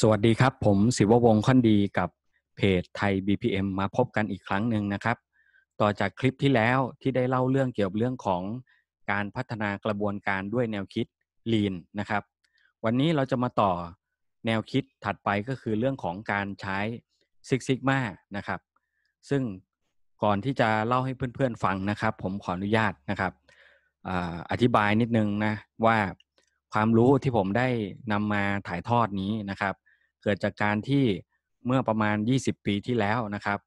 สวัสดีครับผมศิววงศ์ค่อนดีกับเพจไทย BPM มาพบกันอีกครั้งหนึ่งนะครับ ต่อจากคลิปที่แล้วที่ได้เล่าเรื่องเกี่ยวกับเรื่องของการพัฒนากระบวนการด้วยแนวคิด Lean นะครับวันนี้เราจะมาต่อแนวคิดถัดไปก็คือเรื่องของการใช้ Six Sigma นะครับ ซึ่งก่อนที่จะเล่าให้เพื่อนๆฟังนะครับ ผมขออนุญาตนะครับออธิบายนิดนึงนะว่าความรู้ที่ผมได้นำมาถ่ายทอดนี้นะครับ เกิดจากการที่เมื่อประมาณ 20 ปีที่แล้วนะครับ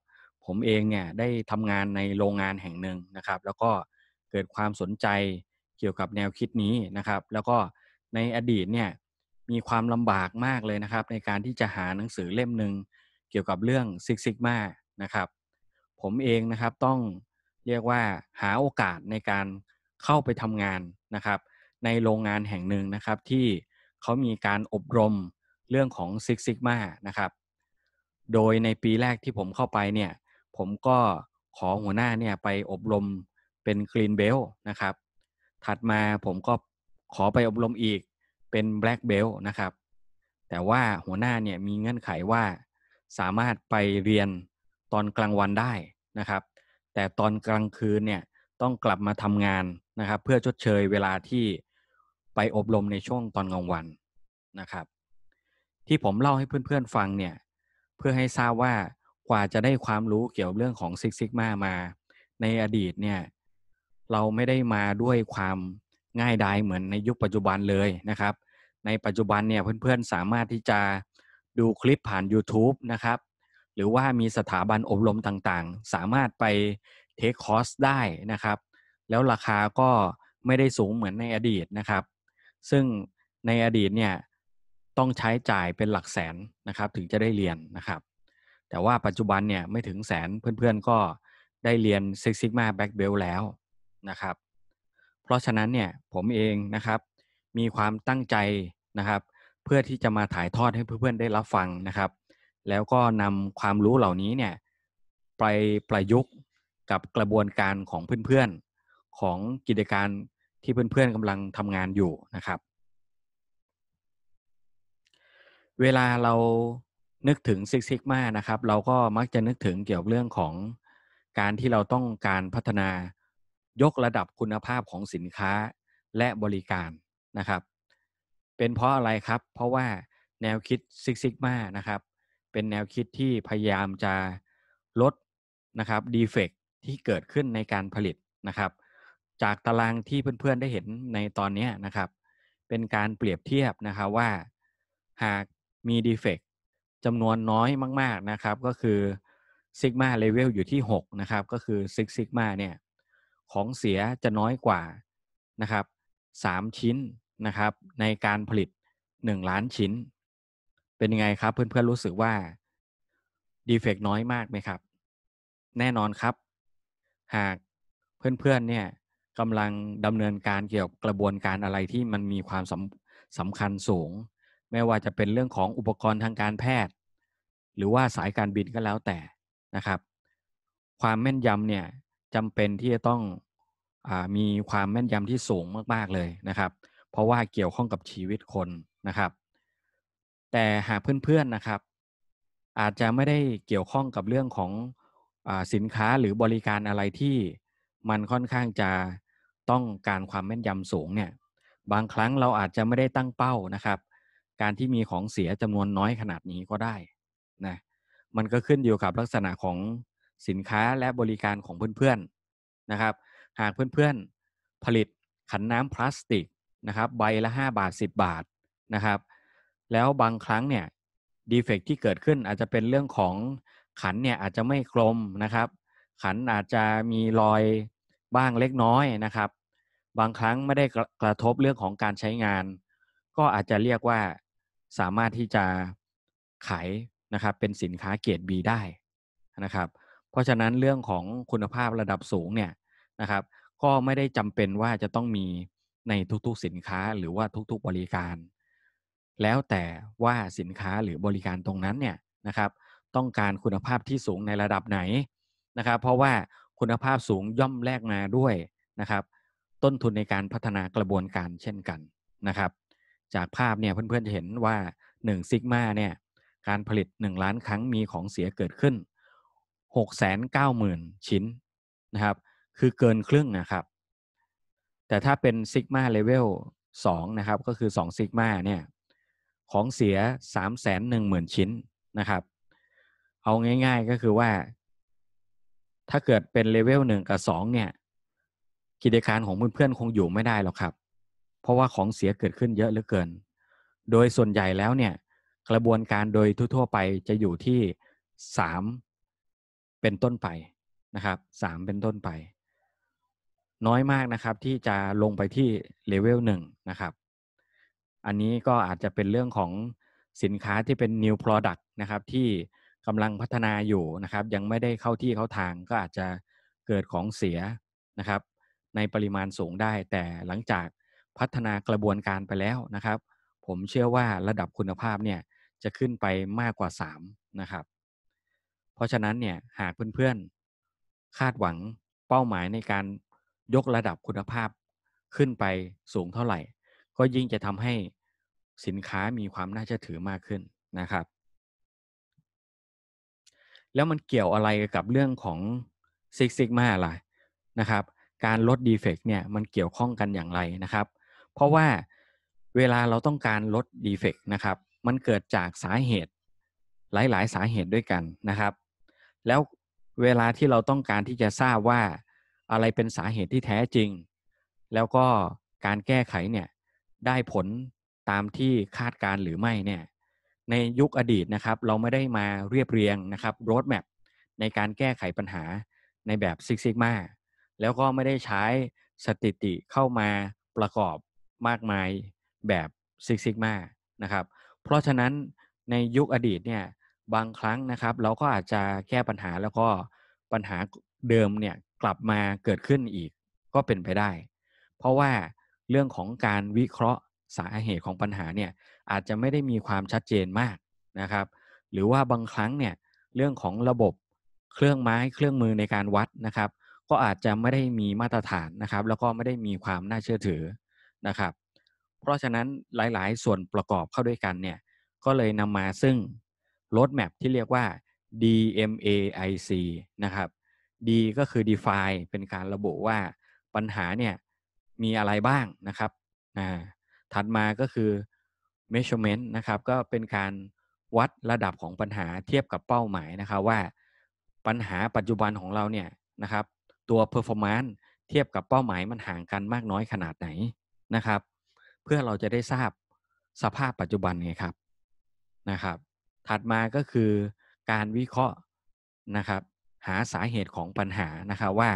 ผมเองเนี่ยได้ทำงานในโรงงานแห่งหนึ่งนะครับ แล้วก็เกิดความสนใจเกี่ยวกับแนวคิดนี้นะครับ แล้วก็ในอดีตเนี่ยมีความลำบากมากเลยนะครับ ในการที่จะหาหนังสือเล่มหนึ่งเกี่ยวกับเรื่องซิกซิกมานะครับ ผมเองนะครับต้องเรียกว่าหาโอกาสในการเข้าไปทำงานนะครับในโรงงานแห่งหนึ่งนะครับที่เขามีการอบรมเรื่องของซิกซิกมานะครับโดยในปีแรกที่ผมเข้าไปเนี่ยผมก็ขอหัวหน้าเนี่ยไปอบรมเป็นคลีนเบลนะครับถัดมาผมก็ขอไปอบรมอีกเป็นแบล็กเบลนะครับแต่ว่าหัวหน้าเนี่ยมีเงื่อนไขว่าสามารถไปเรียนตอนกลางวันได้นะครับ แต่ตอนกลางคืนเนี่ยต้องกลับมาทำงานนะครับ เพื่อชดเชยเวลาที่ไปอบรมในช่วงตอนกลางวันนะครับ ที่ผมเล่าให้เพื่อนๆฟังเนี่ยเพื่อให้ทราบว่า กว่าจะได้ความรู้เกี่ยวเรื่องของซิกซิกมามา ในอดีตเนี่ย เราไม่ได้มาด้วยความง่ายดายเหมือนในยุคปัจจุบันเลยนะครับ ในปัจจุบันเนี่ยเพื่อนๆสามารถที่จะดูคลิปผ่าน YouTube นะครับ หรือว่ามีสถาบันอบรมต่างๆ สามารถไปเทคคอร์สได้นะครับ แล้วราคาก็ไม่ได้สูงเหมือนในอดีตนะครับซึ่งในอดีตเนี่ยต้องใช้จ่ายเป็นหลักแสนนะครับถึงจะได้เรียนนะครับ แต่ว่าปัจจุบันเนี่ยไม่ถึงแสนเพื่อนๆก็ได้เรียนซิกซิกมาแบ็กเบลแล้วนะครับ เพราะฉะนั้นเนี่ยผมเองนะครับมีความตั้งใจนะครับ เพื่อที่จะมาถ่ายทอดให้เพื่อนๆได้รับฟังนะครับ แล้วก็นำความรู้เหล่านี้เนี่ยไปประยุกต์กับกระบวนการของเพื่อนๆของกิจการที่เพื่อนๆกำลังทำงานอยู่นะครับ เวลาเรานึกถึงซิกซิกมานะครับเราก็มักจะนึกถึงเกี่ยวกับเรื่องของการที่เราต้องการพัฒนายกระดับคุณภาพของสินค้าและบริการนะครับ เป็นเพราะอะไรครับ เพราะว่าแนวคิดซิกซิกมานะครับเป็นแนวคิดที่พยายามจะลดนะครับดีเฟกที่เกิดขึ้นในการผลิตนะครับจากตารางที่เพื่อนๆได้เห็นในตอนนี้นะครับ เป็นการเปรียบเทียบนะครับว่าหากมีดีเฟกจำนวนน้อยมาก ๆนะครับก็คือซิกมาเลเวลอยู่ที่6นะครับ ก็คือซิกซิกมาเนี่ยของเสียจะน้อยกว่านะครับ3ชิ้นนะครับ ในการผลิต1ล้านชิ้น เป็นยังไงครับเพื่อนๆรู้สึกว่าดีเฟกน้อยมากไหมครับ แน่นอนครับ หากเพื่อนๆเนี่ยกำลังดำเนินการเกี่ยวกับกระบวนการอะไรที่มันมีความสำสำคัญสูง ไม่ว่าจะเป็นเรื่องของอุปกรณ์ทางการแพทย์ หรือว่าสายการบินก็แล้วแต่นะครับ ความแม่นยำเนี่ยจำเป็นที่จะต้องอมีความแม่นยำที่สูงมากๆเลยนะครับ เพราะว่าเกี่ยวข้องกับชีวิตคนนะครับ แต่หากเพื่อนๆนะครับ อาจจะไม่ได้เกี่ยวข้องกับเรื่องของอสินค้าหรือบริการอะไรที่มันค่อนข้างจะต้องการความแม่นยำสูงเนี่ย บางครั้งเราอาจจะไม่ได้ตั้งเป้านะครับ การที่มีของเสียจำนวนน้อยขนาดนี้ก็ได้นะมันก็ขึ้นอยู่กับลักษณะของสินค้าและบริการของเพื่อนๆนะครับ หากเพื่อนๆ ผลิตขันน้ำพลาสติกนะครับ ใบละ 5 บาท 10 บาทนะครับ แล้วบางครั้งเนี่ยดีเฟกที่เกิดขึ้นอาจจะเป็นเรื่องของขันเนี่ยอาจจะไม่กลมนะครับ ขันอาจจะมีรอยบ้างเล็กน้อยนะครับบางครั้งไม่ได้กระทบเรื่องของการใช้งาน ก็อาจจะเรียกว่าสามารถที่จะขายนะครับ เป็นสินค้าเกรด B ได้นะครับ เพราะฉะนั้นเรื่องของคุณภาพระดับสูงเนี่ยนะครับ ก็ไม่ได้จำเป็นว่าจะต้องมีในทุกๆสินค้าหรือว่าทุกๆบริการ แล้วแต่ว่าสินค้าหรือบริการตรงนั้นเนี่ยนะครับ ต้องการคุณภาพที่สูงในระดับไหนนะครับ เพราะว่าคุณภาพสูงย่อมแลกมาด้วยนะครับต้นทุนในการพัฒนากระบวนการเช่นกันนะครับ จากภาพเนี่ยเพื่อนๆจะเห็นว่า1ซิกมาเนี่ยการผลิต 1 ล้านครั้งมีของเสียเกิดขึ้น 690,000 ชิ้นนะครับคือเกินครึ่งนะครับ แต่ถ้าเป็นซิกมาเลเวล2นะครับก็คือ2ซิกมาเนี่ยของเสีย 310,000 ชิ้นนะครับ เอาง่ายๆก็คือว่า ถ้าเกิดเป็นเลเวล1กับ2เนี่ยกิจการของเพื่อนๆคงอยู่ไม่ได้หรอกครับ เพราะว่าของเสียเกิดขึ้นเยอะเหลือเกิน โดยส่วนใหญ่แล้วเนี่ยกระบวนการโดยทั่วๆไปจะอยู่ที่สามเป็นต้นไปนะครับสามเป็นต้นไป น้อยมากนะครับที่จะลงไปที่เลเวลหนึ่งนะครับ อันนี้ก็อาจจะเป็นเรื่องของสินค้าที่เป็น new product นะครับ ที่กำลังพัฒนาอยู่นะครับ ยังไม่ได้เข้าที่เข้าทางก็อาจจะเกิดของเสียนะครับในปริมาณสูงได้แต่หลังจากพัฒนากระบวนการไปแล้วนะครับ ผมเชื่อว่าระดับคุณภาพเนี่ยจะขึ้นไปมากกว่า 3 นะครับ เพราะฉะนั้นเนี่ยหากเพื่อนๆคาดหวังเป้าหมายในการยกระดับคุณภาพขึ้นไปสูงเท่าไหร่ ก็ยิ่งจะทำให้สินค้ามีความน่าเชื่อถือมากขึ้นนะครับ แล้วมันเกี่ยวอะไรกับเรื่องของซิกซิกมาล่ะนะครับการลดดีเฟกต์เนี่ยมันเกี่ยวข้องกันอย่างไรนะครับ เพราะว่าเวลาเราต้องการลดดีเฟกต์นะครับมันเกิดจากสาเหตุหลาย ๆ สาเหตุด้วยกันนะครับ แล้วเวลาที่เราต้องการที่จะทราบว่า อะไรเป็นสาเหตุที่แท้จริง แล้วก็การแก้ไขเนี่ยได้ผลตามที่คาดการหรือไม่เนี่ยในยุคอดีตนะครับ เราไม่ได้มาเรียบเรียงนะครับโรดแมปในการแก้ไขปัญหาในแบบซิกซิกมาแล้วก็ไม่ได้ใช้สถิติเข้ามาประกอบมากมายแบบซิกซิกมานะครับ เพราะฉะนั้นในยุคอดีตเนี่ยบางครั้งนะครับ เราก็อาจจะแก้ปัญหาแล้วก็ปัญหาเดิมเนี่ยกลับมาเกิดขึ้นอีก ก็เป็นไปได้ เพราะว่าเรื่องของการวิเคราะห์ สาเหตุของปัญหาเนี่ยอาจจะไม่ได้มีความชัดเจนมากนะครับ หรือว่าบางครั้งเนี่ยเรื่องของระบบเครื่องไม้เครื่องมือในการวัดนะครับก็อาจจะไม่ได้มีมาตรฐานนะครับ แล้วก็ไม่ได้มีความน่าเชื่อถือนะครับ เพราะฉะนั้นหลายๆส่วนประกอบเข้าด้วยกันเนี่ย ก็เลยนำมาซึ่งรถแมพที่เรียกว่า DMAIC นะครับ D ก็คือ define เป็นการระบุว่าปัญหาเนี่ยมีอะไรบ้างนะครับอ่าถัดมาก็คือ measurement นะครับ ก็เป็นการวัดระดับของปัญหาเทียบกับเป้าหมายนะครับ ว่าปัญหาปัจจุบันของเราเนี่ยนะครับตัว performance เทียบกับเป้าหมายมันห่างกันมากน้อยขนาดไหนนะครับ เพื่อเราจะได้ทราบสภาพปัจจุบันไงครับนะครับ ถัดมาก็คือการวิเคราะห์นะครับ หาสาเหตุของปัญหานะครับว่า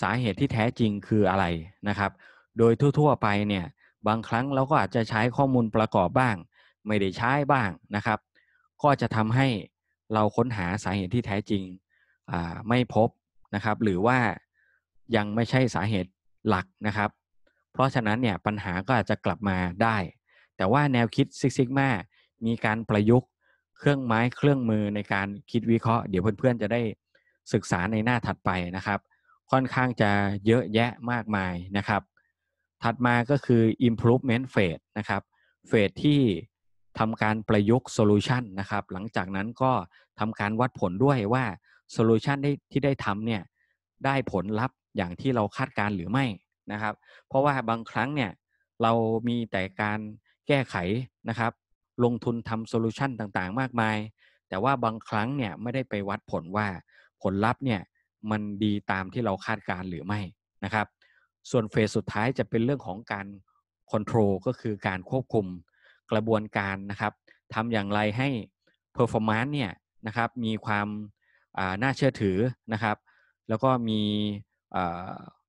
สาเหตุที่แท้จริงคืออะไรนะครับ โดยทั่วๆไปเนี่ยบางครั้งเราก็อาจจะใช้ข้อมูลประกอบบ้างไม่ได้ใช้บ้างนะครับ ก็จะทำให้เราค้นหาสาเหตุที่แท้จริงไม่พบนะครับ หรือว่ายังไม่ใช่สาเหตุหลักนะครับ เพราะฉะนั้นเนี่ยปัญหาก็อาจจะกลับมาได้ แต่ว่าแนวคิดซิกซิกมามีการประยุกต์เครื่องไม้เครื่องมือในการคิดวิเคราะห์ เดี๋ยวเพื่อนๆจะได้ศึกษาในหน้าถัดไปนะครับ ค่อนข้างจะเยอะแยะมากมายนะครับ ถัดมาก็คือ improvement phase นะครับ เฟสที่ทำการประยุกต์โซลูชันนะครับ หลังจากนั้นก็ทำการวัดผลด้วยว่าโซลูชันที่ได้ทำเนี่ยได้ผลลัพธ์อย่างที่เราคาดการหรือไม่นะครับ เพราะว่าบางครั้งเนี่ยเรามีแต่การแก้ไขนะครับ ลงทุนทำโซลูชันต่างๆ มากมาย แต่ว่าบางครั้งเนี่ยไม่ได้ไปวัดผลว่าผลลัพธ์เนี่ยมันดีตามที่เราคาดการหรือไม่นะครับ ส่วนเฟสสุดท้ายจะเป็นเรื่องของการคอนโทรลก็คือการควบคุมกระบวนการนะครับทำอย่างไรให้ performance เนี่ยนะครับมีความน่าเชื่อถือนะครับ แล้วก็มี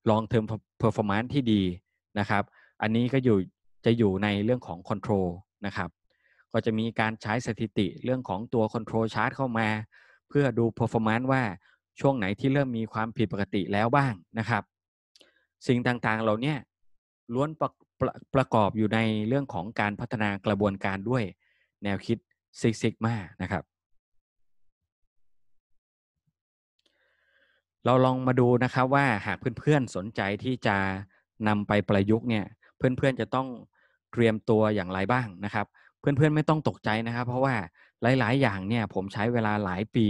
ลองเทอมเพอร์ฟอร์แมนซ์ที่ดีนะครับ อันนี้ก็อยู่จะอยู่ในเรื่องของคอนโทรลนะครับ ก็จะมีการใช้สถิติเรื่องของตัวคอนโทรลชาร์ตเข้ามา เพื่อดูเพอร์ฟอร์แมนซ์ว่าช่วงไหนที่เริ่มมีความผิดปกติแล้วบ้างนะครับ สิ่งต่างๆเหล่านี้ล้วนประประประกอบอยู่ในเรื่องของการพัฒนากระบวนการด้วยแนวคิดซิกซิกมานะครับเราลองมาดูนะครับว่าหากเพื่อนๆสนใจที่จะนำไปประยุกต์เนี่ยเพื่อนๆจะต้องเตรียมตัวอย่างไรบ้างนะครับ เพื่อนๆไม่ต้องตกใจนะครับ เพราะว่าหลาย ๆ อย่างเนี่ยผมใช้เวลาหลายปี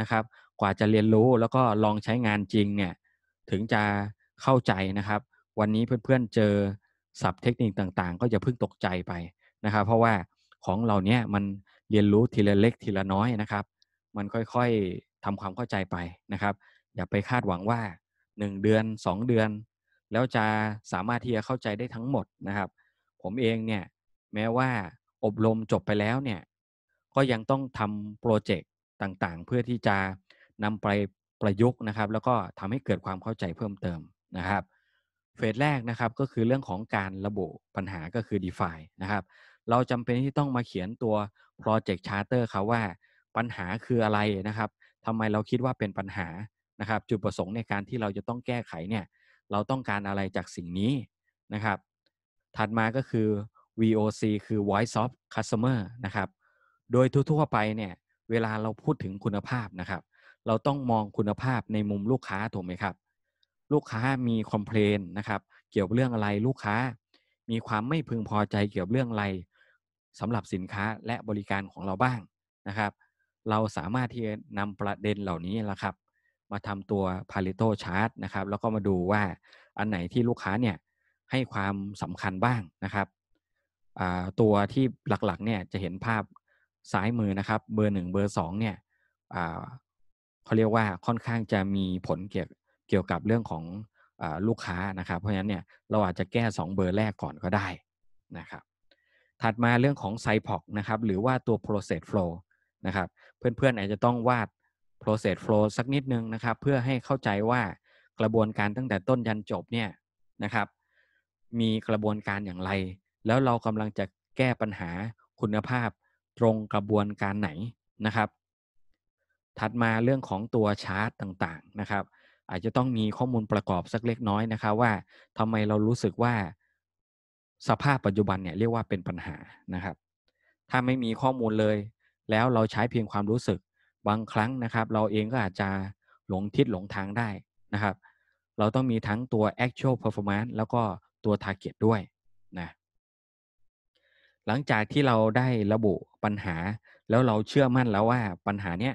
นะครับ กว่าจะเรียนรู้แล้วก็ลองใช้งานจริงเนี่ยถึงจะเข้าใจนะครับ วันนี้เพื่อนๆเจอศัพท์เทคนิคต่างๆ ก็จะเพิ่งตกใจไปนะครับ เพราะว่าของเหล่านี้มันเรียนรู้ทีละเล็กทีละน้อยนะครับ มันค่อยๆทำความเข้าใจไปนะครับอย่าไปคาดหวังว่า 1 เดือน 2 เดือน แล้วจะสามารถที่จะเข้าใจได้ทั้งหมดนะครับ ผมเองเนี่ยแม้ว่าอบรมจบไปแล้วเนี่ย ก็ยังต้องทำโปรเจกต์ต่างๆ เพื่อที่จะนำไปประยุกต์นะครับ แล้วก็ทำให้เกิดความเข้าใจเพิ่มเติมนะครับ เฟสแรกนะครับก็คือเรื่องของการระบุปัญหาก็คือ define นะครับ เราจำเป็นที่ต้องมาเขียนตัว project charter ครับว่าปัญหาคืออะไรนะครับทำไมเราคิดว่าเป็นปัญหานะครับจุดประสงค์ในการที่เราจะต้องแก้ไขเนี่ยเราต้องการอะไรจากสิ่งนี้นะครับ ถัดมาก็คือ VOC คือ Voice of Customer นะครับ โดยทั่วๆไปเนี่ย เวลาเราพูดถึงคุณภาพนะครับ เราต้องมองคุณภาพในมุมลูกค้าถูกไหมครับ ลูกค้ามีคอมเพลนนะครับเกี่ยวกับเรื่องอะไรลูกค้า มีความไม่พึงพอใจ เกี่ยวกับเรื่องอะไรสำหรับสินค้าและบริการของเราบ้างนะครับ เราสามารถที่จะนำประเด็นเหล่านี้ละครับมาทำตัว Pareto Chart นะครับแล้วก็มาดูว่าอันไหนที่ลูกค้าเนี่ยให้ความสำคัญบ้างนะครับตัวที่หลักๆเนี่ยจะเห็นภาพซ้ายมือนะครับเบอร์หนึ่งเบอร์สองเนี่ยเขาเรียกว่าค่อนข้างจะมีผลเกี่ยวเกี่ยวกับเรื่องของอลูกค้านะครับ เพราะฉะนั้นเนี่ยเราอาจจะแก้ 2 เบอร์แรกก่อนก็ได้นะครับ ถัดมาเรื่องของไซพอกนะครับหรือว่าตัว process flow นะครับเพื่อนๆอาจจะต้องวาด process flow สักนิดนึงนะครับ เพื่อให้เข้าใจว่ากระบวนการตั้งแต่ต้นยันจบเนี่ยนะครับ มีกระบวนการอย่างไร แล้วเรากำลังจะแก้ปัญหาคุณภาพตรงกระบวนการไหนนะครับ ถัดมาเรื่องของตัวชาร์ตต่างๆนะครับ อาจจะต้องมีข้อมูลประกอบสักเล็กน้อยนะครับว่าทำไมเรารู้สึกว่า สภาพปัจจุบันเนี่ยเรียกว่าเป็นปัญหานะครับ ถ้าไม่มีข้อมูลเลย แล้วเราใช้เพียงความรู้สึกบางครั้งนะครับ เราเองก็อาจจะหลงทิศหลงทางได้นะครับ เราต้องมีทั้งตัว actual performance แล้วก็ตัว target ด้วยนะหลังจากที่เราได้ระบุปัญหาแล้วเราเชื่อมั่นแล้วว่าปัญหาเนี้ย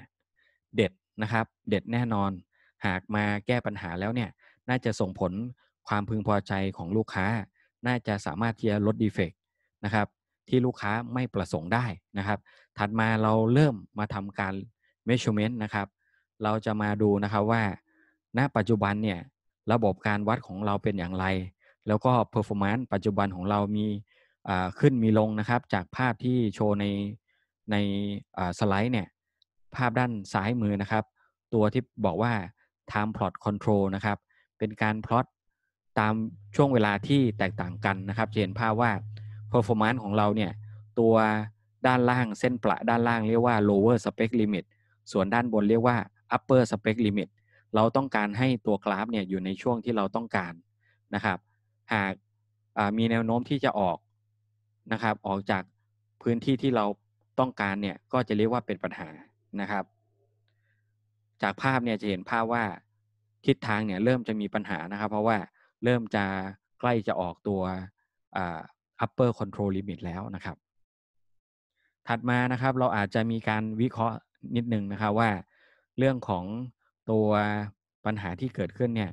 เด็ดนะครับ เด็ดแน่นอน หากมาแก้ปัญหาแล้วเนี่ยน่าจะส่งผลความพึงพอใจของลูกค้า น่าจะสามารถที่จะลดดีเฟกนะครับที่ลูกค้าไม่ประสงค์ได้นะครับ ถัดมาเราเริ่มมาทำการ measurement นะครับ เราจะมาดูนะครับว่า ณ ปัจจุบันเนี่ย ระบบการวัดของเราเป็นอย่างไร แล้วก็ performance ปัจจุบันของเรามีขึ้นมีลง นะครับ จากภาพที่โชว์ใน ในสไลด์ เนี่ย ภาพด้านซ้ายมือนะครับ ตัวที่บอกว่า time plot control นะครับ เป็นการพลอตตามช่วงเวลาที่แตกต่างกันนะครับจะเห็นภาพว่า performance ของเราเนี่ย ตัวด้านล่าง เส้นประด้านล่างเรียกว่า lower spec limit ส่วนด้านบนเรียกว่า upper spec limit เราต้องการให้ตัวกราฟเนี่ยอยู่ในช่วงที่เราต้องการนะครับ หากมีแนวโน้มที่จะออกนะครับ ออกจากพื้นที่ที่เราต้องการเนี่ยก็จะเรียกว่าเป็นปัญหานะครับ จากภาพเนี่ยจะเห็นภาพว่าทิศทางเนี่ยเริ่มจะมีปัญหานะครับ เพราะว่าเริ่มจะใกล้จะออกตัว upper control limit แล้วนะครับ ถัดมานะครับเราอาจจะมีการวิเคราะห์นิดนึงนะครับว่าเรื่องของตัวปัญหาที่เกิดขึ้นเนี่ย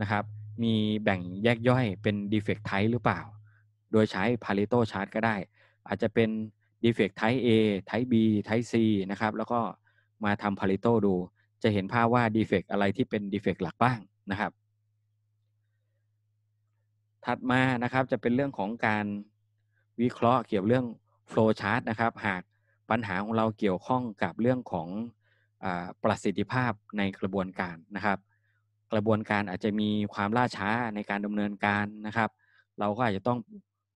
นะครับ มีแบ่งแยกย่อยเป็น defect type หรือเปล่า โดยใช้ Pareto chart ก็ได้ อาจจะเป็น defect type A type B type C นะครับแล้วก็มาทำ Pareto ดู จะเห็นภาพว่า defect อะไรที่เป็น defect หลักบ้างนะครับ ถัดมานะครับจะเป็นเรื่องของการวิเคราะห์เกี่ยวเรื่อง flow chart นะครับ หากปัญหาของเราเกี่ยวข้องกับเรื่องของอประสิทธิภาพในกระบวนการนะครับ กระบวนการอาจจะมีความล่าช้าในการดำเนินการนะครับ เราก็อาจจะต้อง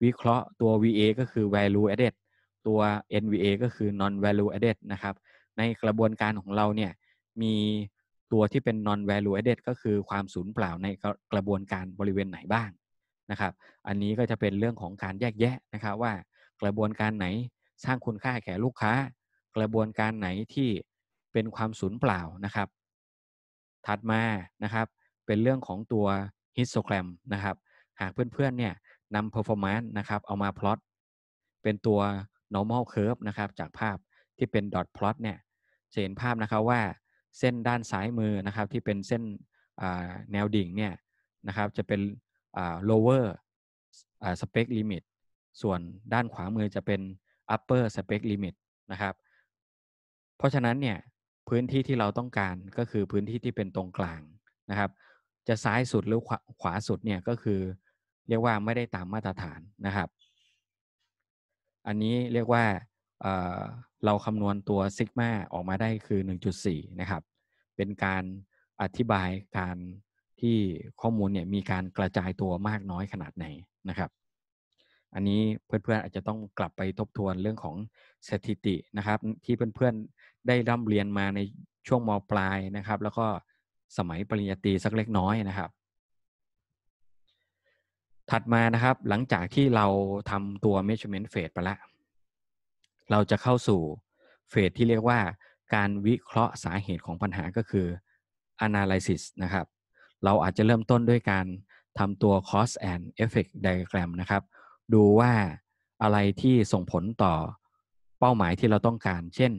วิเคราะห์ตัว VA ก็คือ value added ตัว NVA ก็คือ non value added นะครับในกระบวนการของเราเนี่ยมีตัวที่เป็น non value added ก็คือความสูญเปล่าในกระบวนการบริเวณไหนบ้างนะครับ อันนี้ก็จะเป็นเรื่องของการแยกแยะนะครับว่ากระบวนการไหนสร้างคุณค่าแก่ลูกค้ากระบวนการไหนที่เป็นความสูญเปล่านะครับ ถัดมานะครับ เป็นเรื่องของตัวฮิสโตแกรมนะครับ หากเพื่อนๆเนี่ยนำเพอร์ฟอร์แมนซ์นะครับ เอามาพลอตเป็นตัว normal curve นะครับ จากภาพที่เป็นดอทพลอตเนี่ยจะเห็นภาพนะครับว่าเส้นด้านซ้ายมือนะครับ ที่เป็นเส้นแนวดิ่งเนี่ยนะครับ จะเป็น lower spec limit ส่วนด้านขวามือจะเป็น upper spec limit นะครับ เพราะฉะนั้นเนี่ยพื้นที่ที่เราต้องการก็คือพื้นที่ที่เป็นตรงกลางนะครับ จะซ้ายสุดหรือขวาสุดเนี่ยก็คือเรียกว่าไม่ได้ตามมาตรฐานนะครับ อันนี้เรียกว่าเเราคำนวณตัวซิกมาออกมาได้คือ 1.4 นะครับ เป็นการอธิบายการที่ข้อมูลเนี่ยมีการกระจายตัวมากน้อยขนาดไหนนะครับอันนี้เพื่อนๆ อาจจะต้องกลับไปทบทวนเรื่องของสถิตินะครับ ที่เพื่อนๆได้ร่ำเรียนมาในช่วงมปลายนะครับ แล้วก็สมัยปริญญาตรีสักเล็กน้อยนะครับ ถัดมานะครับหลังจากที่เราทำตัว measurement phase ไปแล้วเราจะเข้าสู่เฟสที่เรียกว่า การวิเคราะห์สาเหตุของปัญหาก็คือ analysis นะครับ เราอาจจะเริ่มต้นด้วยการทำตัว cost and effect diagram นะครับดูว่าอะไรที่ส่งผลต่อเป้าหมายที่เราต้องการ เช่น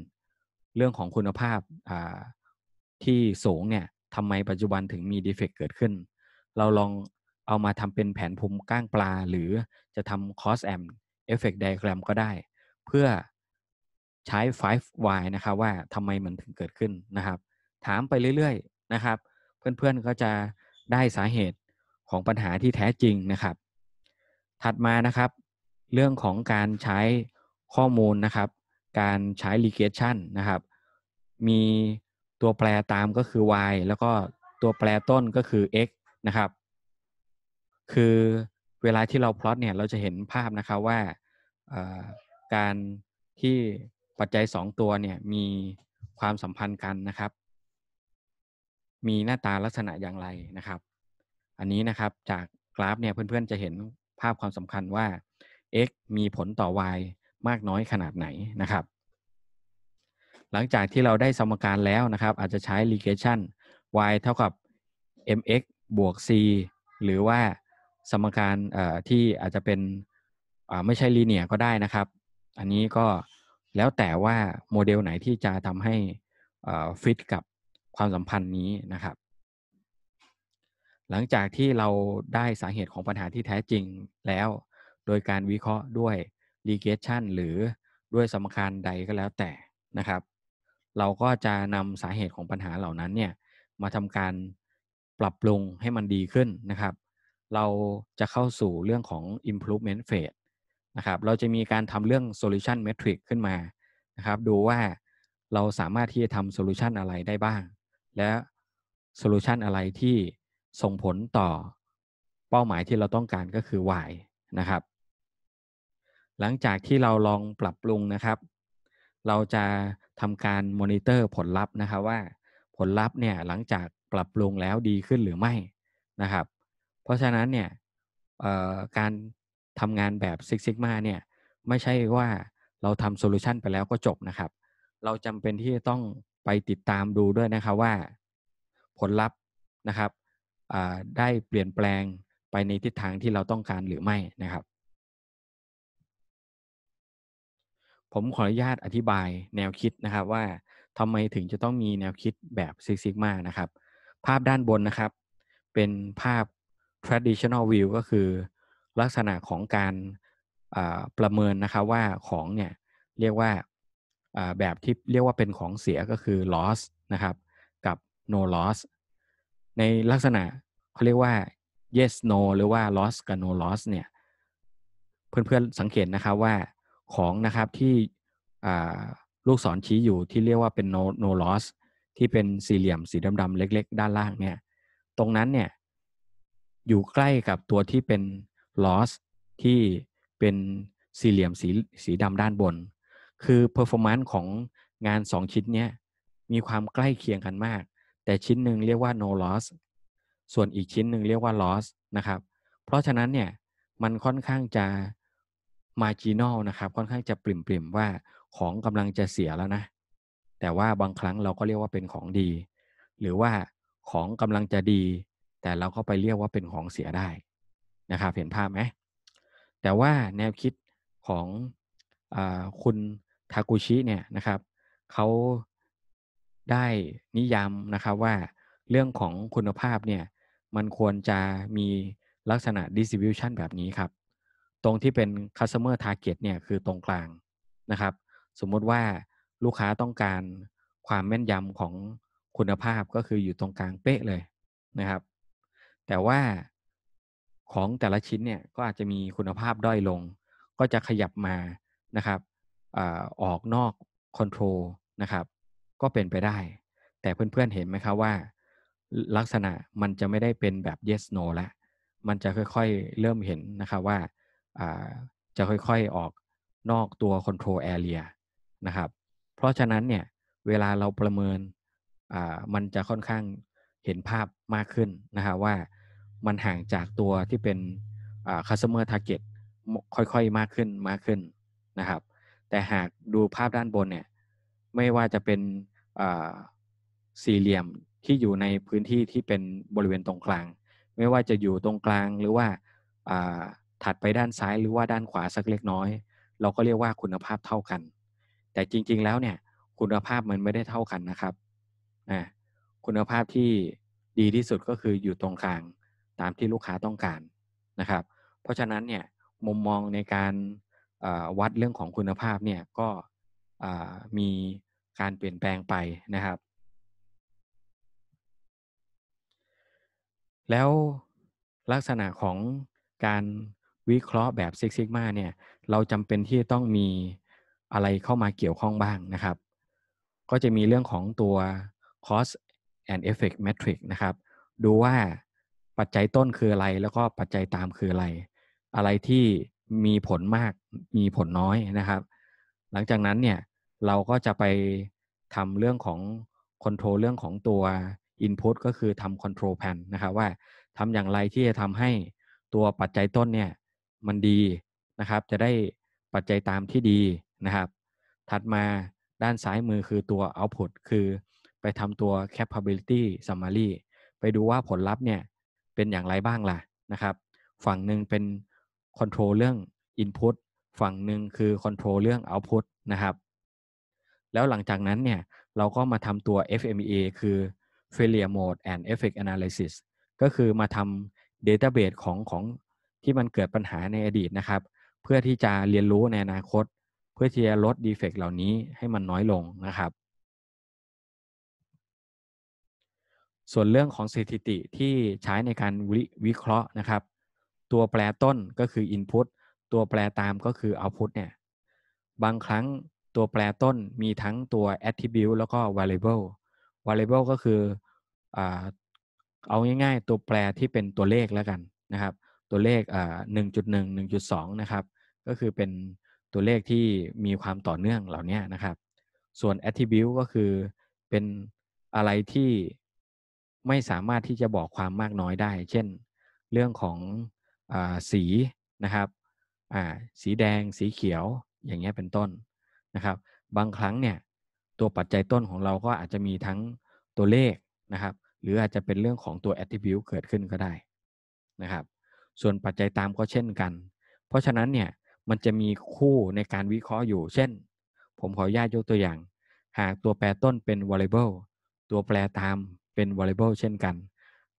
เรื่องของคุณภาพที่สูงเนี่ยทำไมปัจจุบันถึงมีดีเฟกเกิดขึ้น เราลองเอามาทำเป็นแผนภูมิก้างปลา หรือจะทำคอสแอม เอฟเฟกต์ไดแกรมก็ได้ เพื่อใช้5 y นะครับว่าทำไมมันถึงเกิดขึ้นนะครับ ถามไปเรื่อย ๆนะครับ เพื่อนๆก็จะได้สาเหตุของปัญหาที่แท้จริงนะครับถัดมานะครับ เรื่องของการใช้ข้อมูลนะครับ การใช้ regression นะครับ มีตัวแปรตามก็คือ y แล้วก็ตัวแปรต้นก็คือ x นะครับ คือเวลาที่เราพลอตเนี่ยเราจะเห็นภาพนะครับว่าการที่ปัจจัย 2 ตัวเนี่ยมีความสัมพันธ์กันนะครับ มีหน้าตาลักษณะอย่างไรนะครับ อันนี้นะครับจากกราฟเนี่ยเพื่อน ๆจะเห็นภาพความสำคัญว่า x มีผลต่อ y มากน้อยขนาดไหนนะครับ หลังจากที่เราได้สมการแล้วนะครับ อาจจะใช้ regression y เท่ากับ mx บวก c หรือว่าสมการที่อาจจะเป็นไม่ใช่ลีเนียก็ได้นะครับ อันนี้ก็แล้วแต่ว่าโมเดลไหนที่จะทำให้ฟิตกับความสัมพันธ์นี้นะครับหลังจากที่เราได้สาเหตุของปัญหาที่แท้จริงแล้ว โดยการวิเคราะห์ด้วย regression หรือด้วยสมการใดก็แล้วแต่นะครับ เราก็จะนำสาเหตุของปัญหาเหล่านั้นเนี่ยมาทำการปรับปรุงให้มันดีขึ้นนะครับ เราจะเข้าสู่เรื่องของ improvement phase นะครับเราจะมีการทำเรื่อง solution metric ขึ้นมานะครับ ดูว่าเราสามารถที่จะทำ solution อะไรได้บ้าง และ solution อะไรที่ส่งผลต่อเป้าหมายที่เราต้องการก็คือ y นะครับ หลังจากที่เราลองปรับปรุงนะครับ เราจะทำการมอนิเตอร์ผลลัพธ์นะครับว่าผลลัพธ์เนี่ยหลังจากปรับปรุงแล้วดีขึ้นหรือไม่นะครับ เพราะฉะนั้นเนี่ยการทำงานแบบซิกซิกมาเนี่ยไม่ใช่ว่าเราทำโซลูชันไปแล้วก็จบนะครับ เราจำเป็นที่จะต้องไปติดตามดูด้วยนะครับว่าผลลัพธ์นะครับได้เปลี่ยนแปลงไปในทิศทางที่เราต้องการหรือไม่นะครับ ผมขออนุญาตอธิบายแนวคิดนะครับว่าทำไมถึงจะต้องมีแนวคิดแบบซิกซิกมานะครับ ภาพด้านบนนะครับ เป็นภาพ traditional view ก็คือลักษณะของการประเมินนะครับว่าของเนี่ย เรียกว่าแบบที่เรียกว่าเป็นของเสียก็คือ loss นะครับ กับ no loss ในลักษณะเขาเรียกว่า yes no หรือว่า loss กับ no loss เนี่ยเพื่อนๆสังเกตนะครับว่าของนะครับที่ลูกศรชี้อยู่ที่เรียกว่าเป็น no no loss ที่เป็นสี่เหลี่ยมสีดำๆเล็กๆด้านล่างเนี่ยตรงนั้นเนี่ยอยู่ใกล้กับตัวที่เป็น loss ที่เป็นสี่เหลี่ยมสีสีดำด้านบน คือ performance ของงาน 2 ชิ้นเนี้ยมีความใกล้เคียงกันมากแต่ชิ้นหนึ่งเรียกว่า no loss ส่วนอีกชิ้นหนึ่งเรียกว่า loss นะครับ เพราะฉะนั้นเนี่ยมันค่อนข้างจะ marginal นะครับ ค่อนข้างจะปริ่มๆว่าของกำลังจะเสียแล้วนะ แต่ว่าบางครั้งเราก็เรียกว่าเป็นของดี หรือว่าของกำลังจะดีแต่เราก็ไปเรียกว่าเป็นของเสียได้นะครับ เห็นภาพไหมแต่ว่าแนวคิดของอคุณ ทากุชิเนี่ยนะครับเขาได้นิยามนะครับว่าเรื่องของคุณภาพเนี่ยมันควรจะมีลักษณะ distribution แบบนี้ครับ ตรงที่เป็น customer target เนี่ยคือตรงกลางนะครับ สมมติว่าลูกค้าต้องการความแม่นยำของคุณภาพก็คืออยู่ตรงกลางเป๊ะเลยนะครับ แต่ว่าของแต่ละชิ้นเนี่ยก็อาจจะมีคุณภาพด้อยลง ก็จะขยับมานะครับออกนอก control นะครับก็เป็นไปได้ แต่เพื่อนๆเห็นไหมครับว่าลักษณะมันจะไม่ได้เป็นแบบ yes no แล้ว มันจะค่อยๆเริ่มเห็นนะครับว่าจะค่อยๆออกนอกตัว control area นะครับ เพราะฉะนั้นเนี่ยเวลาเราประเมิน มันจะค่อนข้างเห็นภาพมากขึ้นนะครับว่ามันห่างจากตัวที่เป็น customer target ค่อยๆมากขึ้นมากขึ้นนะครับ แต่หากดูภาพด้านบนเนี่ยไม่ว่าจะเป็นสี่เหลี่ยมที่อยู่ในพื้นที่ที่เป็นบริเวณตรงกลาง ไม่ว่าจะอยู่ตรงกลางหรือว่าถัดไปด้านซ้ายหรือว่าด้านขวาสักเล็กน้อย เราก็เรียกว่าคุณภาพเท่ากัน แต่จริงๆแล้วเนี่ย คุณภาพมันไม่ได้เท่ากันนะครับ คุณภาพที่ดีที่สุดก็คืออยู่ตรงกลางตามที่ลูกค้าต้องการนะครับ เพราะฉะนั้นเนี่ยมุมมองในการวัดเรื่องของคุณภาพเนี่ยก็มีการเปลี่ยนแปลงไปนะครับ แล้วลักษณะของการวิเคราะห์แบบซิกซิกมาเนี่ยเราจำเป็นที่ต้องมีอะไรเข้ามาเกี่ยวข้องบ้างนะครับ ก็จะมีเรื่องของตัว cost and effect metric นะครับ ดูว่าปัจจัยต้นคืออะไรแล้วก็ปัจจัยตามคืออะไร อะไรที่มีผลมากมีผลน้อยนะครับหลังจากนั้นเนี่ยเราก็จะไปทำเรื่องของคอนโทรลเรื่องของตัว Input ก็คือทำคอนโทรลแพนนะครับว่าทำอย่างไรที่จะทำให้ตัวปัจจัยต้นเนี่ยมันดีนะครับ จะได้ปัจจัยตามที่ดีนะครับ ถัดมาด้านซ้ายมือคือตัว Output คือไปทำตัว Capability Summary ไปดูว่าผลลัพธ์เนี่ยเป็นอย่างไรบ้างล่ะนะครับฝั่งหนึ่งเป็นคอนโทรลเรื่อง Input ฝั่งหนึ่งคือคอนโทรลเรื่อง Output นะครับ แล้วหลังจากนั้นเนี่ย เราก็มาทำตัว FMEA คือ Failure Mode and Effect Analysis ก็คือมาทำ Database ของของที่มันเกิดปัญหาในอดีตนะครับ เพื่อที่จะเรียนรู้ในอนาคต เพื่อที่จะลด Defect เหล่านี้ให้มันน้อยลงนะครับ ส่วนเรื่องของสถิติที่ใช้ในการววิเคราะห์นะครับ ตัวแปรต้นก็คือ Input ตัวแปรตามก็คือ output เนี่ย บางครั้งตัวแปรต้นมีทั้งตัว attribute แล้วก็ variable variable ก็คือเอาง่ายๆตัวแปรที่เป็นตัวเลขแล้วกันนะครับ ตัวเลขหนึ่งจุดหนึ่งหนึ่งจุดสองนะครับ ก็คือเป็นตัวเลขที่มีความต่อเนื่องเหล่านี้นะครับ ส่วน attribute ก็คือเป็นอะไรที่ไม่สามารถที่จะบอกความมากน้อยได้ เช่นเรื่องของอสีนะครับสีแดง สีเขียว อย่างเงี้ยเป็นต้นนะครับ บางครั้งเนี่ยตัวปัจจัยต้นของเราก็อาจจะมีทั้งตัวเลขนะครับ หรืออาจจะเป็นเรื่องของตัว attribute เกิดขึ้นก็ได้นะครับ ส่วนปัจจัยตามก็เช่นกัน เพราะฉะนั้นเนี่ยมันจะมีคู่ในการวิเคราะห์อยู่เช่น ผมขออนุญาตยกตัวอย่างหากตัวแปรต้นเป็น variable ตัวแปรตามเป็น variable เช่นกัน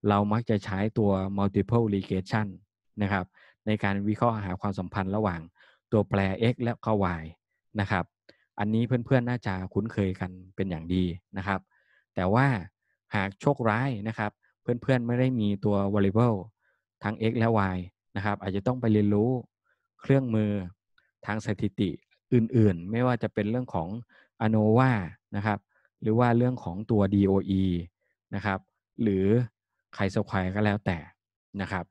เรามักจะใช้ตัว multiple regression นะครับในการวิเคราะห์หาความสัมพันธ์ระหว่างตัวแปร x และก็ y นะครับ อันนี้เพื่อนๆ น่าจะคุ้นเคยกันเป็นอย่างดีนะครับ แต่ว่าหากโชคร้ายนะครับ เพื่อนๆ ไม่ได้มีตัว variable ทั้ง x และ y นะครับ อาจจะต้องไปเรียนรู้เครื่องมือทางสถิติอื่นๆ ไม่ว่าจะเป็นเรื่องของ ANOVA นะครับ หรือว่าเรื่องของตัว DOE นะครับ หรือใครสควายก็แล้วแต่นะครับ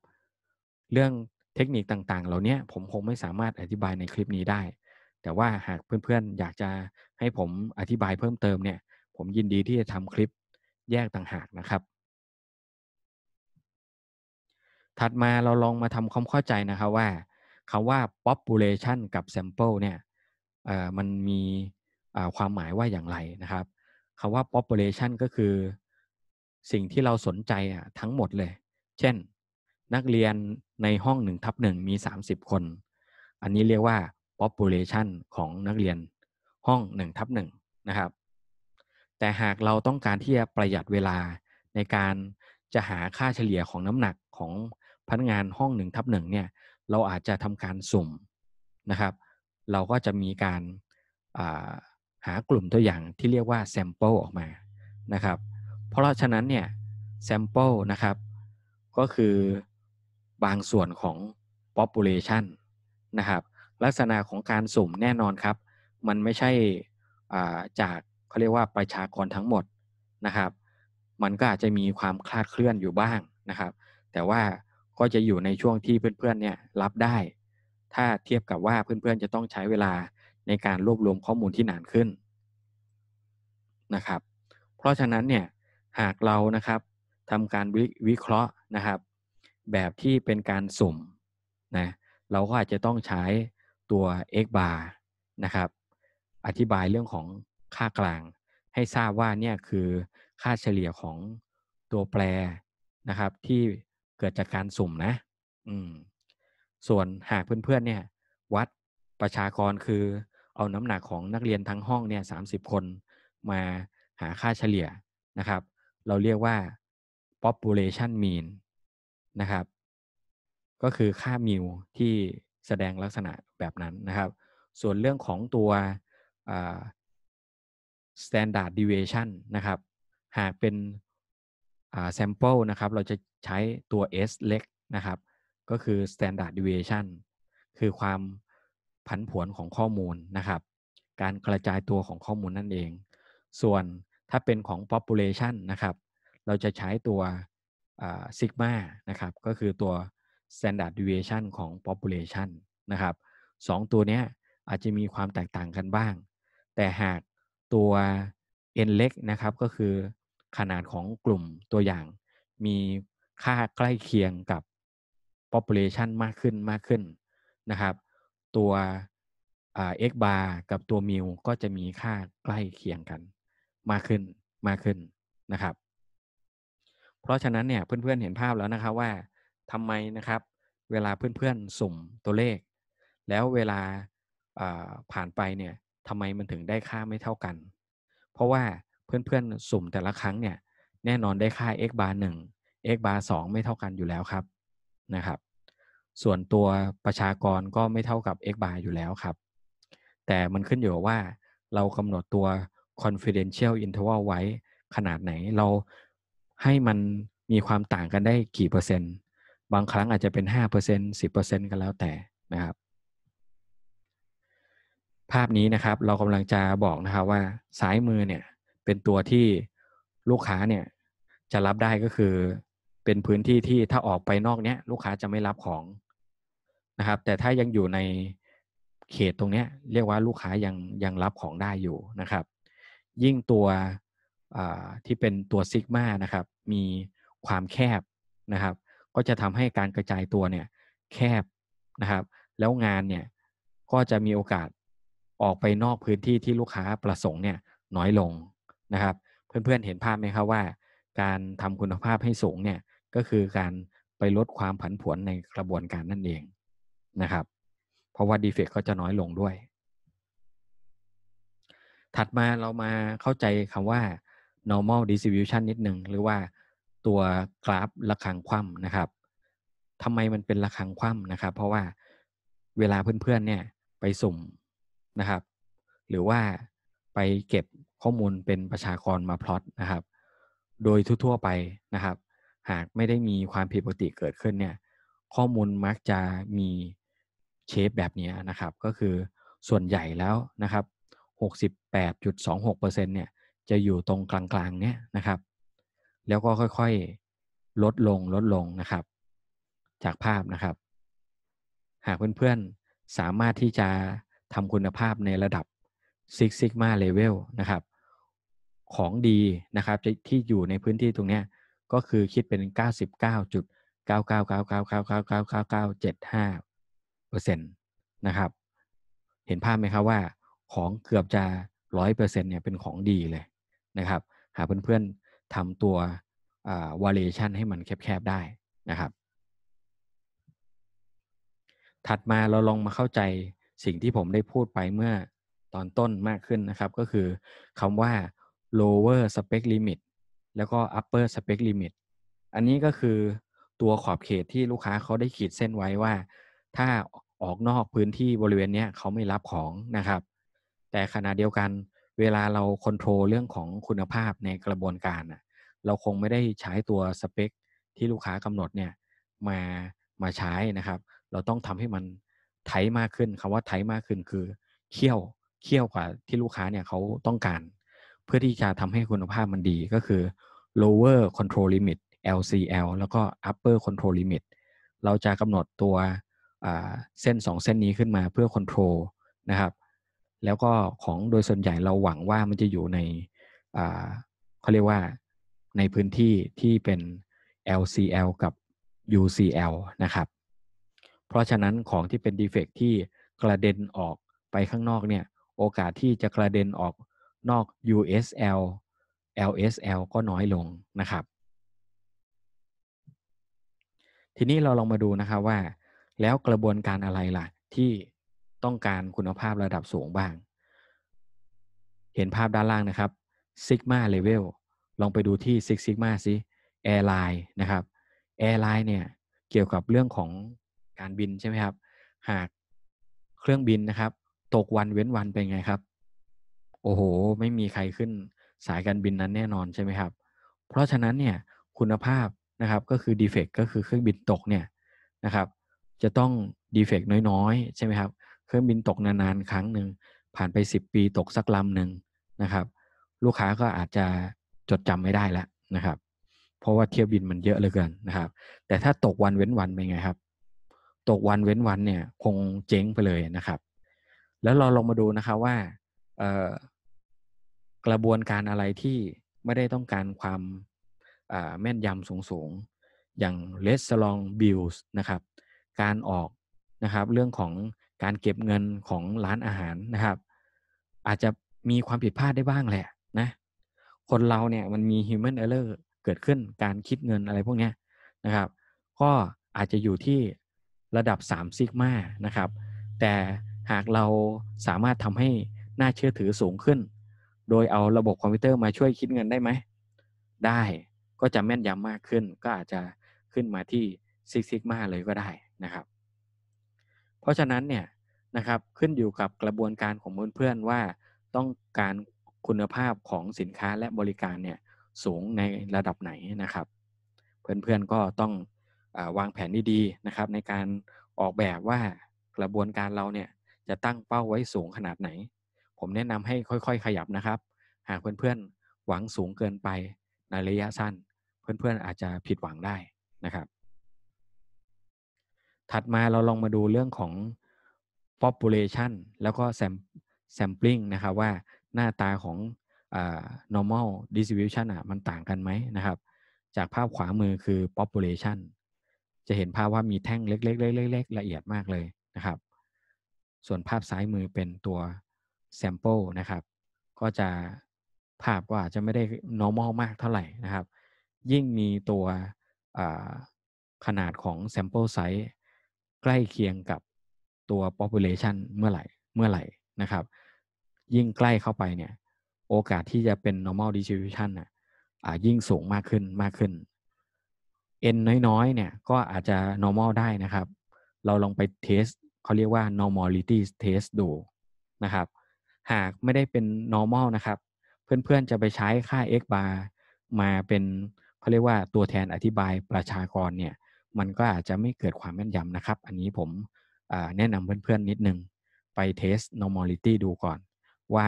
เรื่องเทคนิคต่างๆ เหล่านี้ผมคงไม่สามารถอธิบายในคลิปนี้ได้ แต่ว่าหากเพื่อน ๆ อยากจะให้ผมอธิบายเพิ่มเติมเนี่ย ผมยินดีที่จะทำคลิปแยกต่างหากนะครับ ถัดมาเราลองมาทำความเข้าใจนะครับว่าคำว่า population กับ sample เนี่ยมันมีความหมายว่าอย่างไรนะครับ คำว่า population ก็คือสิ่งที่เราสนใจทั้งหมดเลย เช่นนักเรียนในห้องหนึ่งทับหนึ่งมีสสามิบคน อันนี้เรียกว่า population ของนักเรียนห้องหนึ่งทับหนึ่งนะครับ แต่หากเราต้องการที่จะประหยัดเวลาในการจะหาค่าเฉลี่ยของน้ำหนักของพนักงานห้องหนึ่งทับหนึ่งเนี่ย เราอาจจะทำการสุ่มนะครับ เราก็จะมีการาหากลุ่มตัวอย่างที่เรียกว่า sample ออกมานะครับ เพราะฉะนั้นเนี่ย sample นะครับ ก็คือบางส่วนของ population นะครับลักษณะของการสุ่มแน่นอนครับ มันไม่ใช่จากเขาเรียกว่าประชากรทั้งหมดนะครับ มันก็อาจจะมีความคลาดเคลื่อนอยู่บ้างนะครับ แต่ว่าก็จะอยู่ในช่วงที่เพื่อนๆเนี่ยรับได้ ถ้าเทียบกับว่าเพื่อนๆจะต้องใช้เวลาในการรวบรวมข้อมูลที่นานขึ้นนะครับ เพราะฉะนั้นเนี่ยหากเรานะครับทำการวิเคราะห์นะครับแบบที่เป็นการสุ่มนะ เราก็อาจจะต้องใช้ตัว x bar นะครับ อธิบายเรื่องของค่ากลาง ให้ทราบว่าเนี่ยคือค่าเฉลี่ยของตัวแปรนะครับ ที่เกิดจากการสุ่มนะอืมส่วนหากเพื่อนๆเนี่ยวัดประชากรคือเอาน้ำหนักของนักเรียนทั้งห้องเนี่ยสาคนมาหาค่าเฉลี่ยนะครับ เราเรียกว่า population mean นะครับ ก็คือค่ามิว ที่แสดงลักษณะแบบนั้นนะครับ ส่วนเรื่องของตัว standard deviation นะครับ หากเป็น sample นะครับ เราจะใช้ตัว s เล็กนะครับ ก็คือ standard deviation คือความผันผวนของข้อมูลนะครับ การกระจายตัวของข้อมูลนั่นเอง ส่วนถ้าเป็นของ population นะครับ เราจะใช้ตัวซิกมานะครับ ก็คือตัว standard deviation ของ population นะครับสองตัวนี้อาจจะมีความแตกต่างกันบ้าง แต่หากตัว n เล็กนะครับ ก็คือขนาดของกลุ่มตัวอย่างมีค่าใกล้เคียงกับ population มากขึ้นมากขึ้นนะครับ ตัว x bar กับตัวมิวก็จะมีค่าใกล้เคียงกันมากขึ้นมากขึ้นนะครับเพราะฉะนั้นเนี่ยเพื่อนๆเห็นภาพแล้วนะครับว่า ทำไมนะครับเวลาเพื่อนๆสุ่มตัวเลข แล้วเวลาผ่านไปเนี่ยทำไมมันถึงได้ค่าไม่เท่ากัน เพราะว่าเพื่อนๆสุ่มแต่ละครั้งเนี่ยแน่นอนได้ค่า x bar 1 x bar 2ไม่เท่ากันอยู่แล้วครับนะครับ ส่วนตัวประชากรก็ไม่เท่ากับ x bar อยู่แล้วครับ แต่มันขึ้นอยู่ว่าเรากำหนดตัว confidential interval ไว้ขนาดไหนเราให้มันมีความต่างกันได้กี่เปอร์เซ็นต์ บางครั้งอาจจะเป็น 5% 10%ก็นแล้วแต่นะครับ ภาพนี้นะครับ เรากำลังจะบอกนะครับว่าซ้ายมือเนี่ย เป็นตัวที่ลูกค้าเนี่ย จะรับได้ก็คือ เป็นพื้นที่ที่ถ้าออกไปนอกเนี้ย ลูกค้าจะไม่รับของนะครับ แต่ถ้ายังอยู่ในเขตตรงเนี้ย เรียกว่าลูกค้ายังยังรับของได้อยู่นะครับ ยิ่งตัวที่เป็นตัวซิกมานะครับ มีความแคบนะครับ ก็จะทำให้การกระจายตัวเนี่ยแคบนะครับ แล้วงานเนี่ย ก็จะมีโอกาสออกไปนอกพื้นที่ที่ลูกค้าประสงค์เนี่ยน้อยลงนะครับ เพื่อนๆเห็นภาพไหมครับว่า การทำคุณภาพให้สูงเนี่ย ก็คือการไปลดความผันผวนในกระบวนการนั่นเองนะครับ เพราะว่าดีเฟกต์ก็จะน้อยลงด้วย ถัดมาเรามาเข้าใจคำว่า normal distribution นิดหนึ่งหรือว่าตัวกราฟระคังคว่ำนะครับ ทำไมมันเป็นระคังคว่ำนะครับ เพราะว่าเวลาเพื่อนๆเนี่ยไปสุ่มนะครับ หรือว่าไปเก็บข้อมูลเป็นประชากรมาพลอตนะครับ โดยทั่วๆไปนะครับ หากไม่ได้มีความผิดปกติเกิดขึ้นเนี่ย ข้อมูลมักจะมีเชฟแบบนี้นะครับ ก็คือส่วนใหญ่แล้วนะครับ 68.26%เนี่ยจะอยู่ตรงกลาง ๆเนี้ยนะครับ แล้วก็ค่อยๆลดลงลดลงนะครับ จากภาพนะครับ หากเพื่อน ๆ สามารถที่จะทำคุณภาพในระดับซิกซิกมาเลเวลนะครับ ของดีนะครับ ที่อยู่ในพื้นที่ตรงนี้ก็คือคิดเป็น99.99999999975%นะครับ เห็นภาพไหมครับว่าของเกือบจะ100%เนี่ยเป็นของดีเลยนะครับหาเพื่อนๆทำตัว variation ให้มันแคบๆ ได้นะครับ ถัดมาเราลองมาเข้าใจสิ่งที่ผมได้พูดไปเมื่อตอนต้นมากขึ้นนะครับ ก็คือคำว่า lower spec limit แล้วก็ upper spec limit อันนี้ก็คือตัวขอบเขตที่ลูกค้าเขาได้ขีดเส้นไว้ว่า ถ้าออกนอกพื้นที่บริเวณนี้เขาไม่รับของนะครับ แต่ขณะเดียวกันเวลาเราคอนโทรลเรื่องของคุณภาพในกระบวนการน่ะ เราคงไม่ได้ใช้ตัวสเปคที่ลูกค้ากำหนดเนี่ยมามาใช้นะครับ เราต้องทำให้มันไทมากขึ้น คำว่าไทมากขึ้นคือเคี่ยวเคี่ยวกว่าที่ลูกค้าเนี่ยเขาต้องการ เพื่อที่จะทำให้คุณภาพมันดีก็คือ lower control limit LCL แล้วก็ upper control limit เราจะกำหนดตัวเส้น 2 เส้นนี้ขึ้นมาเพื่อคอนโทรลนะครับแล้วก็ของโดยส่วนใหญ่เราหวังว่ามันจะอยู่ในเขาเรียกว่าในพื้นที่ที่เป็น LCL กับ UCL นะครับ เพราะฉะนั้นของที่เป็นดีเฟกที่กระเด็นออกไปข้างนอกเนี่ยโอกาสที่จะกระเด็นออกนอก USL LSL ก็น้อยลงนะครับ ทีนี้เราลองมาดูนะครับว่าแล้วกระบวนการอะไรล่ะที่ต้องการคุณภาพระดับสูงบ้าง เห็นภาพด้านล่างนะครับซิกมาเลเวลลองไปดูที่ซิกซิกมาซิแอร์ไลน์นะครับแอร์ไลน์เนี่ยเกี่ยวกับเรื่องของการบินใช่ไหมครับ หากเครื่องบินนะครับ ตกวันเว้นวันเป็นไงครับโอ้โห ไม่มีใครขึ้นสายการบินนั้นแน่นอนใช่ไหมครับเพราะฉะนั้นเนี่ยคุณภาพนะครับก็คือดีเฟกก็คือเครื่องบินตกเนี่ยนะครับ จะต้องดีเฟกน้อยๆใช่ไหมครับเครื่องบินตกนานๆครั้งหนึ่ง ผ่านไปสิบปีตกสักลำหนึ่งนะครับ ลูกค้าก็อาจจะจดจำไม่ได้แล้วนะครับ เพราะว่าเที่ยวบินมันเยอะเหลือเกินนะครับ แต่ถ้าตกวันเว้นวันเป็นไงครับ ตกวันเว้นวันเนี่ยคงเจ๊งไปเลยนะครับ แล้วเราลองมาดูนะครับว่ากระบวนการอะไรที่ไม่ได้ต้องการความแม่นยำสูงๆ อย่าง r e s t a u r a n t bills นะครับ การออกนะครับ เรื่องของการเก็บเงินของร้านอาหารนะครับ อาจจะมีความผิดพลาดได้บ้างแหละนะ คนเราเนี่ยมันมี human error เกิดขึ้นการคิดเงินอะไรพวกนี้นะครับก็อาจจะอยู่ที่ระดับ3ซิกมานะครับ แต่หากเราสามารถทำให้น่าเชื่อถือสูงขึ้น โดยเอาระบบคอมพิวเตอร์มาช่วยคิดเงินได้ไหม ได้ก็จะแม่นยำมากขึ้นก็อาจจะขึ้นมาที่ซิกซิกมาเลยก็ได้นะครับราะฉะนั้นเนี่ยนะครับขึ้นอยู่กับกระบวนการของเพื่อนๆว่าต้องการคุณภาพของสินค้าและบริการเนี่ยสูงในระดับไหนนะครับ เพื่อนๆก็ต้องอวางแผนดีๆนะครับ ในการออกแบบว่ากระบวนการเราเนี่ยจะตั้งเป้าไว้สูงขนาดไหน ผมแนะนำให้ค่อยๆขยับนะครับ หากเพื่อนๆหวังสูงเกินไปในระยะสั้น เพื่อนๆอาจจะผิดหวังได้นะครับถัดมาเราลองมาดูเรื่องของ population แล้วก็ sampling นะครับว่าหน้าตาของ normal distribution อ่ะมันต่างกันไหมนะครับจากภาพขวามือคือ population จะเห็นภาพว่ามีแท่งเล็กๆๆๆละเอียดมากเลยนะครับ ส่วนภาพซ้ายมือเป็นตัว sample นะครับก็จะภาพก็อาจจะไม่ได้ normal มากเท่าไหร่นะครับ ยิ่งมีตัวขนาดของ sample size ใกล้เคียงกับตัว population เมื่อไหร่เมื่อไหร่นะครับ ยิ่งใกล้เข้าไปเนี่ยโอกาสที่จะเป็น normal distribution นะอ่ะยิ่งสูงมากขึ้นมากขึ้น n น้อยๆ เนี่ย ก็อาจจะ normal ได้นะครับ เราลองไป test เขาเรียกว่า normality test ดูนะครับหากไม่ได้เป็น normal นะครับ เพื่อนๆ จะไปใช้ค่า x bar มาเป็นเขาเรียกว่าตัวแทนอธิบายประชากรเนี่ยมันก็อาจจะไม่เกิดความแม่นยำนะครับ อันนี้ผมแนะนำเพื่อนๆนิดนึงไปเทส normality ดูก่อน ว่า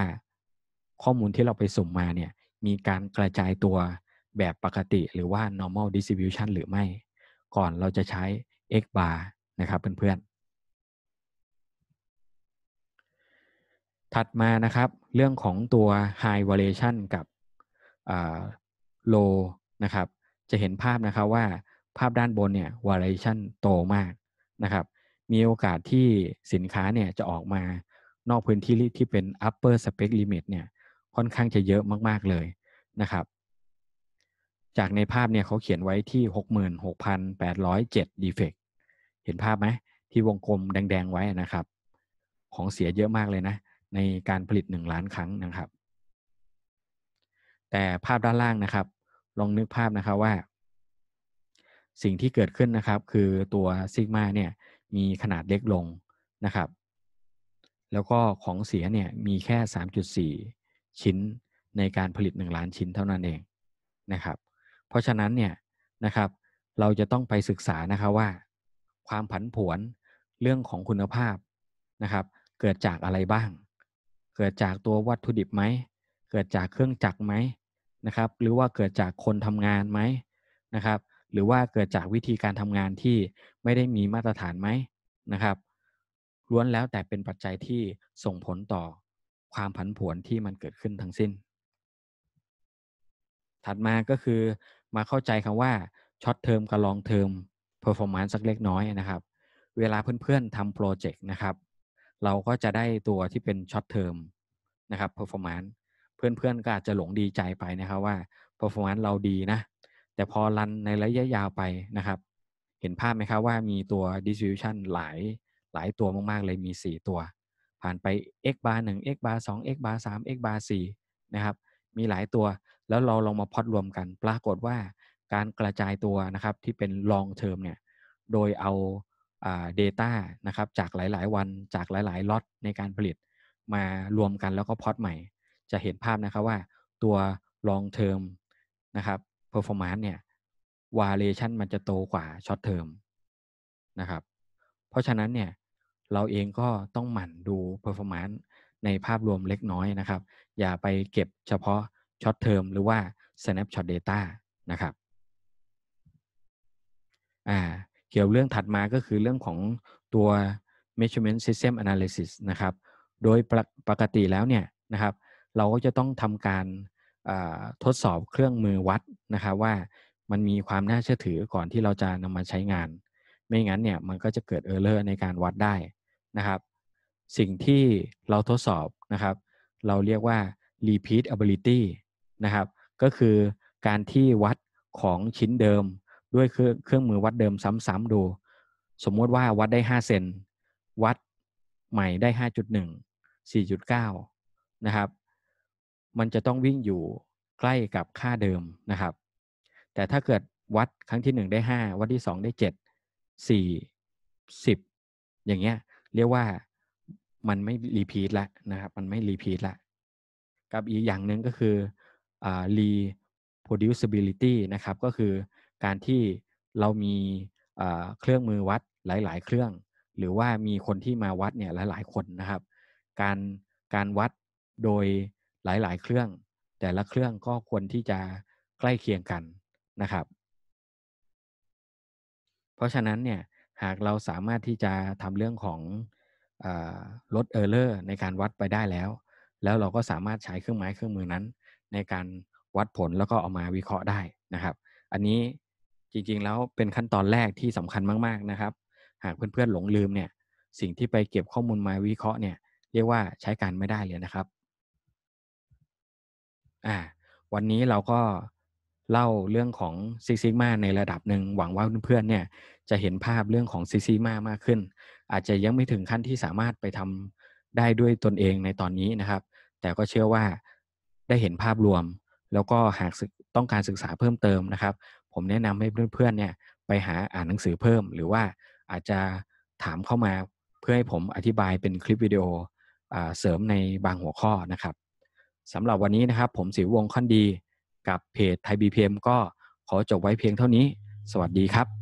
ข้อมูลที่เราไปสุ่มมาเนี่ยมีการกระจายตัวแบบปกติ หรือว่า normal distribution หรือไม่ก่อนเราจะใช้ x bar นะครับเพื่อนๆ ถัดมานะครับ เรื่องของตัว high variation กับ low นะครับ จะเห็นภาพนะครับว่าภาพด้านบนเนี่ยวาลเลชั o โตมากนะครับมีโอกาสที่สินค้าเนี่ยจะออกมานอกพื้นที่ที่เป็น upper spec limit เนี่ยค่อนข้างจะเยอะมาก ๆ เลยนะครับ จากในภาพเนี่ยเขาเขียนไว้ที่ 66,807 defect เห็นภาพไหมที่วงกลมแดงๆไว้นะครับ ของเสียเยอะมากเลยนะ ในการผลิต 1 ล้านครั้งนะครับแต่ภาพด้านล่างนะครับ ลองนึกภาพนะครับว่าสิ่งที่เกิดขึ้นนะครับคือตัวซิกมาเนี่ยมีขนาดเล็กลงนะครับ แล้วก็ของเสียเนี่ยมีแค่ 3.4 ชิ้นในการผลิต1ล้านชิ้นเท่านั้นเองนะครับ เพราะฉะนั้นเนี่ยนะครับ เราจะต้องไปศึกษานะครับว่าความผันผวนเรื่องของคุณภาพนะครับ เกิดจากอะไรบ้าง เกิดจากตัววัตถุดิบไหม เกิดจากเครื่องจักรไหมนะครับ หรือว่าเกิดจากคนทำงานไหมนะครับหรือว่าเกิดจากวิธีการทำงานที่ไม่ได้มีมาตรฐานไหมนะครับล้วนแล้วแต่เป็นปัจจัยที่ส่งผลต่อความผันผวนที่มันเกิดขึ้นทั้งสิ้น ถัดมาก็คือมาเข้าใจคำว่าช็อตเทอมกับลองเทอมเพอร์ฟอร์มนซ์สักเล็กน้อยนะครับ เวลาเพื่อนๆทำโปรเจกต์นะครับ เราก็จะได้ตัวที่เป็นช็อตเทอมนะครับเพอร์ฟอร์มนซ์เพื่อนๆก็อาจจะหลงดีใจไปนะครับว่าเพอร์ฟอร์มนซ์เราดีนะแต่พอรันในระยะยาวไปนะครับ เห็นภาพไหมครับว่ามีตัว distribution หลาย หลายตัวมากๆ เลยมี 4 ตัว ผ่านไป x bar 1 x bar 2 x bar 3 x bar 4นะครับ มีหลายตัว แล้วเราลองมาพอดรวมกัน ปรากฏว่าการกระจายตัวนะครับที่เป็น long term เนี่ย โดยเอา data นะครับจากหลายๆ วันจากหลายๆล็อตในการผลิตมารวมกันแล้วก็พอดใหม่ จะเห็นภาพนะครับว่าตัว long term นะครับ performance เนี่ย variation มันจะโตกว่า short term นะครับ เพราะฉะนั้นเนี่ยเราเองก็ต้องหมั่นดู performance ในภาพรวมเล็กน้อยนะครับ อย่าไปเก็บเฉพาะ short term หรือว่า snapshot data นะครับ อ่า เกี่ยวเรื่องถัดมาก็คือเรื่องของตัว measurement system analysis นะครับ โดยปกติแล้วเนี่ยนะครับ เราก็จะต้องทำการทดสอบเครื่องมือวัดนะครับว่ามันมีความน่าเชื่อถือก่อนที่เราจะนำมาใช้งาน ไม่งั้นเนี่ยมันก็จะเกิดเออร์เลอร์ในการวัดได้นะครับ สิ่งที่เราทดสอบนะครับเราเรียกว่า repeatability นะครับ ก็คือการที่วัดของชิ้นเดิมด้วยเครื่องเครื่องมือวัดเดิมซ้ำๆดู สมมติว่าวัดได้ 5 เซนวัดใหม่ได้ 5.1 4.9 นะครับมันจะต้องวิ่งอยู่ใกล้กับค่าเดิมนะครับ แต่ถ้าเกิดวัดครั้งที่ 1 ได้ 5 วัดที่ 2 ได้ 7 4 10 อย่างเงี้ย เรียกว่ามันไม่รีพีทละนะครับ มันไม่รีพีทละ กับอีกอย่างหนึ่งก็คือ reproducibility นะครับ ก็คือการที่เรามีเครื่องมือวัดหลาย ๆ เครื่อง หรือว่ามีคนที่มาวัดเนี่ยหลาย ๆคนนะครับ การการวัดโดยหลาย ๆ เครื่องแต่ละเครื่องก็ควรที่จะใกล้เคียงกันนะครับ เพราะฉะนั้นเนี่ยหากเราสามารถที่จะทำเรื่องของลดเออร์เลอร์ในการวัดไปได้แล้ว แล้วเราก็สามารถใช้เครื่องไม้เครื่องมือนั้น ในการวัดผลแล้วก็เอามาวิเคราะห์ได้นะครับ อันนี้จริงๆแล้วเป็นขั้นตอนแรกที่สำคัญมากๆนะครับ หากเพื่อนๆหลงลืมเนี่ย สิ่งที่ไปเก็บข้อมูลมาวิเคราะห์เนี่ยเรียกว่าใช้การไม่ได้เลยนะครับอ่าวันนี้เราก็เล่าเรื่องของซิซิมาในระดับหนึ่งหวังว่าเพื่อนๆเนี่ยจะเห็นภาพเรื่องของซิซิมามากขึ้น อาจจะยังไม่ถึงขั้นที่สามารถไปทำได้ด้วยตนเองในตอนนี้นะครับ แต่ก็เชื่อว่าได้เห็นภาพรวม แล้วก็หากต้องการศึกษาเพิ่มเติมนะครับ ผมแนะนำให้เพื่อนๆเนี่ยไปหาอ่านหนังสือเพิ่ม หรือว่าอาจจะถามเข้ามาเพื่อให้ผมอธิบายเป็นคลิปวิดีโอเสริมในบางหัวข้อนะครับสำหรับวันนี้นะครับ ผมสิววงคัอนดี กับเพจไทยบีพีเอ็มก็ขอจบไว้เพียงเท่านี้ สวัสดีครับ